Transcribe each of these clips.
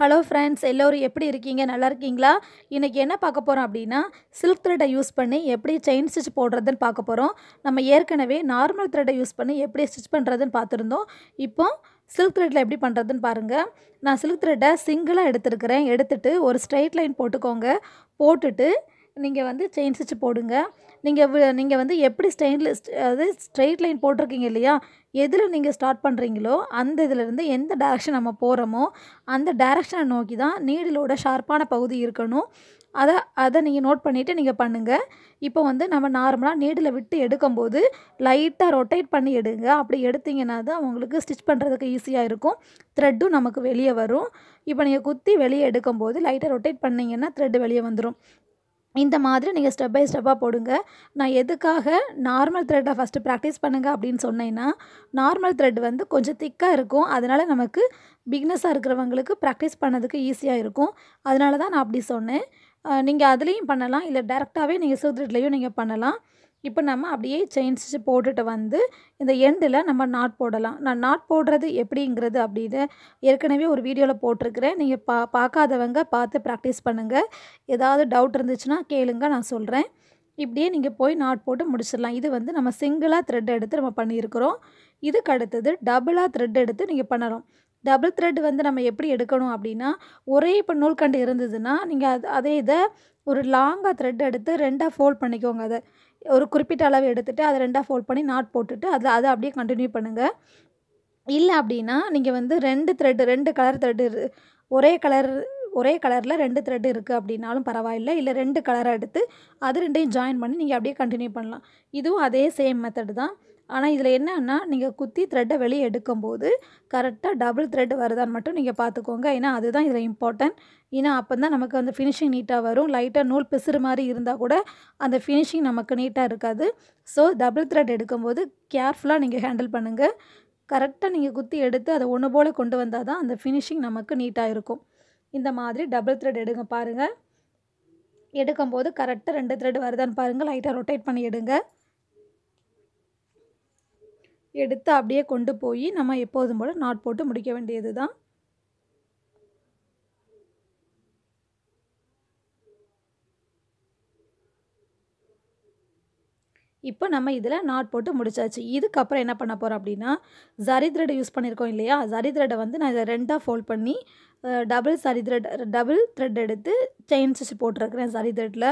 hello friends எல்லோரும் எப்படி இருக்கீங்க நல்லா இருக்கீங்களா இன்றைக்கி என்ன பார்க்க போகிறோம் அப்படின்னா சில்க் த்ரெட்டை யூஸ் பண்ணி எப்படி செயின் ஸ்டிச் போடுறதுன்னு பார்க்க போகிறோம் நம்ம ஏற்கனவே நார்மல் த்ரெட்டை யூஸ் பண்ணி எப்படி ஸ்டிச் பண்ணுறதுன்னு பார்த்துருந்தோம் இப்போ சில்க் த்ரெட்டில் எப்படி பண்ணுறதுன்னு பாருங்கள் நான் சில்க் த்ரெட்டை சிங்கிளாக எடுத்துருக்கிறேன் எடுத்துகிட்டு ஒரு ஸ்ட்ரைட் லைன் போட்டுக்கோங்க போட்டுட்டு நீங்கள் வந்து செயின் ஸ்டிச்சு போடுங்க நீங்கள் நீங்கள் வந்து எப்படி ஸ்டெயின்லெஸ் அது ஸ்ட்ரெயிட் லைன் போட்டிருக்கீங்க இல்லையா எதில் நீங்கள் ஸ்டார்ட் பண்ணுறீங்களோ அந்த இதிலேருந்து எந்த டேரெக்ஷன் நம்ம போகிறோமோ அந்த டேரெக்ஷனை நோக்கி தான் நீடிலோட ஷார்ப்பான பகுதி இருக்கணும் அதை அதை நீங்கள் நோட் பண்ணிவிட்டு நீங்கள் பண்ணுங்கள் இப்போ வந்து நம்ம நார்மலாக நீடில் விட்டு எடுக்கும்போது லைட்டாக ரொட்டேட் பண்ணி எடுங்க அப்படி எடுத்திங்கன்னா தான் உங்களுக்கு ஸ்டிச் பண்ணுறதுக்கு ஈஸியாக இருக்கும் த்ரெட்டும் நமக்கு வெளியே வரும் இப்போ நீங்கள் குத்தி வெளியே எடுக்கும்போது லைட்டாக ரொட்டேட் பண்ணிங்கன்னா த்ரெட்டு வெளியே வந்துடும் இந்த மாதிரி நீங்கள் ஸ்டெப் பை ஸ்டெப்பாக போடுங்க நான் எதுக்காக நார்மல் த்ரெட்டை ஃபஸ்ட்டு ப்ராக்டிஸ் பண்ணுங்கள் அப்படின்னு சொன்னேன்னா நார்மல் த்ரெட் வந்து கொஞ்சம் திக்காக இருக்கும் அதனால் நமக்கு பிக்னஸாக இருக்கிறவங்களுக்கு ப்ராக்டிஸ் பண்ணதுக்கு ஈஸியாக இருக்கும் அதனால தான் நான் அப்படி சொன்னேன் நீங்கள் அதுலேயும் பண்ணலாம் இல்லை டேரெக்டாகவே நீங்கள் சூத்ரெட்லேயும் நீங்கள் பண்ணலாம் இப்போ நம்ம அப்படியே செயின் ஸ்டிச் போட்டுட்டு வந்து இந்த எண்டில் நம்ம நாட் போடலாம் நான் நாட் போடுறது எப்படிங்கிறது அப்படின்னு ஏற்கனவே ஒரு வீடியோவில் போட்டிருக்கிறேன் நீங்கள் பா பார்க்காதவங்க பார்த்து ப்ராக்டிஸ் பண்ணுங்கள் ஏதாவது டவுட் இருந்துச்சுன்னா கேளுங்க நான் சொல்கிறேன் இப்படியே நீங்கள் போய் நாட் போட்டு முடிச்சிடலாம் இது வந்து நம்ம சிங்கிளாக த்ரெட் எடுத்து நம்ம பண்ணியிருக்கிறோம் இதுக்கு அடுத்தது டபுளாக த்ரெட் எடுத்து நீங்கள் பண்ணணும் டபுள் த்ரெட் வந்து நம்ம எப்படி எடுக்கணும் அப்படின்னா ஒரே இப்போ நூல்கண்டு இருந்ததுன்னா நீங்கள் அது அதே இதை ஒரு லாங்காக த்ரெட் எடுத்து ரெண்டாக ஃபோல்ட் பண்ணிக்கோங்க அதை ஒரு குறிப்பிட்ட அளவு எடுத்துகிட்டு அதை ரெண்டாக ஃபோல்ட் பண்ணி நாட் போட்டுட்டு அதில் அதை அப்படியே கண்டினியூ பண்ணுங்கள் இல்லை அப்படின்னா நீங்கள் வந்து ரெண்டு த்ரெட்டு ரெண்டு கலர் த்ரெட்டு ஒரே கலர் ஒரே கலரில் ரெண்டு த்ரெட்டு இருக்குது அப்படின்னாலும் பரவாயில்லை இல்லை ரெண்டு கலரை எடுத்து அது ரெண்டையும் ஜாயின் பண்ணி நீங்கள் அப்படியே கண்டினியூ பண்ணலாம் இதுவும் அதே சேம் மெத்தடு தான் ஆனால் இதில் என்னன்னா நீங்கள் குத்தி த்ரெட்டை வெளியே எடுக்கும்போது கரெக்டாக டபுள் த்ரெட் வருதான்னு மட்டும் நீங்கள் பார்த்துக்கோங்க ஏன்னா அதுதான் இதில் இம்பார்ட்டன்ட் ஏன்னா அப்போ தான் நமக்கு அந்த ஃபினிஷிங் நீட்டாக வரும் லைட்டாக நூல் பிசுறு மாதிரி இருந்தால் கூட அந்த ஃபினிஷிங் நமக்கு நீட்டாக இருக்காது ஸோ டபுள் த்ரெட் எடுக்கும்போது கேர்ஃபுல்லாக நீங்கள் ஹேண்டில் பண்ணுங்கள் கரெக்டாக நீங்கள் குத்தி எடுத்து அதை ஒன்று போல் கொண்டு வந்தால் தான் அந்த ஃபினிஷிங் நமக்கு நீட்டாக இருக்கும் இந்த மாதிரி டபுள் த்ரெட் எடுங்க பாருங்கள் எடுக்கும்போது கரெக்டாக ரெண்டு த்ரெட் வருதான்னு பாருங்கள் லைட்டாக ரொட்டேட் பண்ணி எடுங்க எடுத்து அப்படியே கொண்டு போய் நம்ம எப்போதும் போல் நாட் போட்டு முடிக்க வேண்டியது தான் இப்போ நம்ம இதில் நாட் போட்டு முடிச்சாச்சு இதுக்கப்புறம் என்ன பண்ண போகிறோம் அப்படின்னா ஜரி த்ரெட் யூஸ் பண்ணியிருக்கோம் இல்லையா ஜரி த்ரெட்டை வந்து நான் இதை ரெண்டாக ஃபோல்ட் பண்ணி டபுள் சரி த்ரெட் டபுள் த்ரெட் எடுத்து செயின் ஸ்டிச் போட்டிருக்கிறேன் சரி த்ரெட்டில்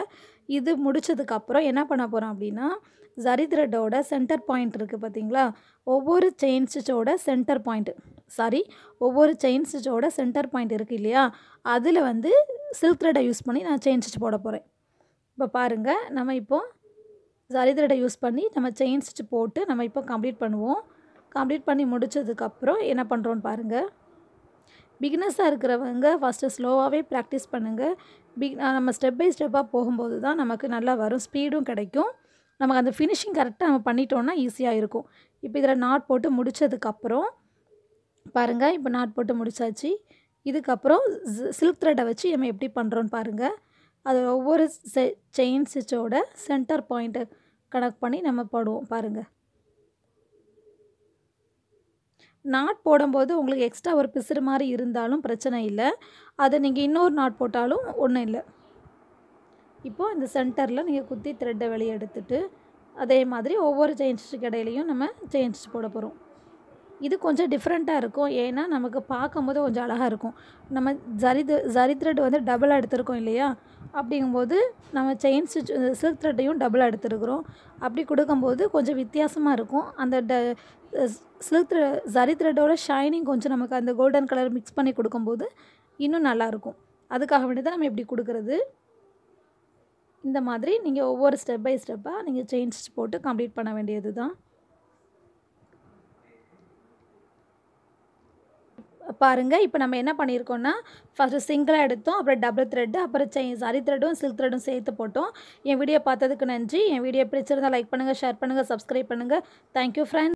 இது முடித்ததுக்கப்புறம் என்ன பண்ண போகிறோம் அப்படின்னா ஜரி சென்டர் பாயிண்ட் இருக்குது பார்த்தீங்களா ஒவ்வொரு செயின் ஸ்டிச்சோட சென்டர் பாயிண்ட்டு சாரி ஒவ்வொரு செயின் ஸ்டிச்சோட சென்டர் பாயிண்ட் இருக்குது இல்லையா அதில் வந்து சில்க் த்ரெட்டை யூஸ் பண்ணி நான் செயின் ஸ்டிச் போட போகிறேன் இப்போ பாருங்கள் நம்ம இப்போது ஜரி யூஸ் பண்ணி நம்ம செயின் ஸ்டிச் போட்டு நம்ம இப்போ கம்ப்ளீட் பண்ணுவோம் கம்ப்ளீட் பண்ணி முடித்ததுக்கப்புறம் என்ன பண்ணுறோன்னு பாருங்கள் பிகினர்ஸாக இருக்கிறவங்க ஃபஸ்ட்டு ஸ்லோவாகவே ப்ராக்டிஸ் பண்ணுங்கள் பிக் நம்ம ஸ்டெப் பை ஸ்டெப்பாக போகும்போது தான் நமக்கு நல்லா வரும் ஸ்பீடும் கிடைக்கும் நமக்கு அந்த ஃபினிஷிங் கரெக்டாக நம்ம பண்ணிட்டோம்னா ஈஸியாக இருக்கும் இப்போ இதில் நாட் போட்டு முடித்ததுக்கப்புறம் பாருங்கள் இப்போ நாட் போட்டு முடித்தாச்சு இதுக்கப்புறம் சில்க் த்ரெட்டை வச்சு நம்ம எப்படி பண்ணுறோன்னு பாருங்கள் அது ஒவ்வொரு செ செயின் ஸ்டிச்சோட சென்டர் பாயிண்ட்டை கனெக்ட் பண்ணி நம்ம போடுவோம் பாருங்கள் நாட் போடும்போது உங்களுக்கு எக்ஸ்ட்ரா ஒரு பிசுறு மாதிரி இருந்தாலும் பிரச்சனை இல்லை அதை நீங்கள் இன்னொரு நாட் போட்டாலும் ஒன்றும் இல்லை இப்போது இந்த சென்டரில் நீங்கள் குத்தி த்ரெட்டை வெளியே எடுத்துட்டு அதே மாதிரி ஒவ்வொரு செயின் ஸ்டிச் கடையிலையும் நம்ம செயின் ஸ்டிச் போட போகிறோம் இது கொஞ்சம் டிஃப்ரெண்ட்டாக இருக்கும் ஏன்னா நமக்கு பார்க்கும்போது கொஞ்சம் அழகாக இருக்கும் நம்ம ஜரிது ஜரி த்ரெட் வந்து டபுளாக எடுத்திருக்கோம் இல்லையா அப்படிங்கும்போது நம்ம செயின் ஸ்டிச் சில்க் த்ரெட்டையும் டபுளாக எடுத்துருக்குறோம் அப்படி கொடுக்கும்போது கொஞ்சம் வித்தியாசமாக இருக்கும் அந்த ட சில்க் த்ரெ ஜரி த்ரெட்டோட ஷைனிங் கொஞ்சம் நமக்கு அந்த கோல்டன் கலர் மிக்ஸ் பண்ணி கொடுக்கும்போது இன்னும் நல்லாயிருக்கும் அதுக்காக வேண்டி தான் நம்ம எப்படி கொடுக்குறது இந்த மாதிரி நீங்கள் ஒவ்வொரு ஸ்டெப் பை ஸ்டெப்பாக நீங்கள் செயின் ஸ்டிச் போட்டு கம்ப்ளீட் பண்ண வேண்டியது தான் பாருங்கள் இப்போ நம்ம என்ன பண்ணியிருக்கோம்னா ஃபஸ்ட்டு சிங்கிளாக எடுத்தோம் அப்புறம் டபுள் த்ரெட்டு அப்புறம் செயின் சாரி த்ரெட்டும் சில்க் த்ரெட்டும் சேர்த்து போட்டோம் என் வீடியோ பார்த்ததுக்கு நன்றி என் வீடியோ பிடிச்சிருந்தால் லைக் பண்ணுங்கள் ஷேர் பண்ணுங்கள் சப்ஸ்கிரைப் பண்ணுங்கள் தேங்க்யூ ஃப்ரெண்ட்ஸ்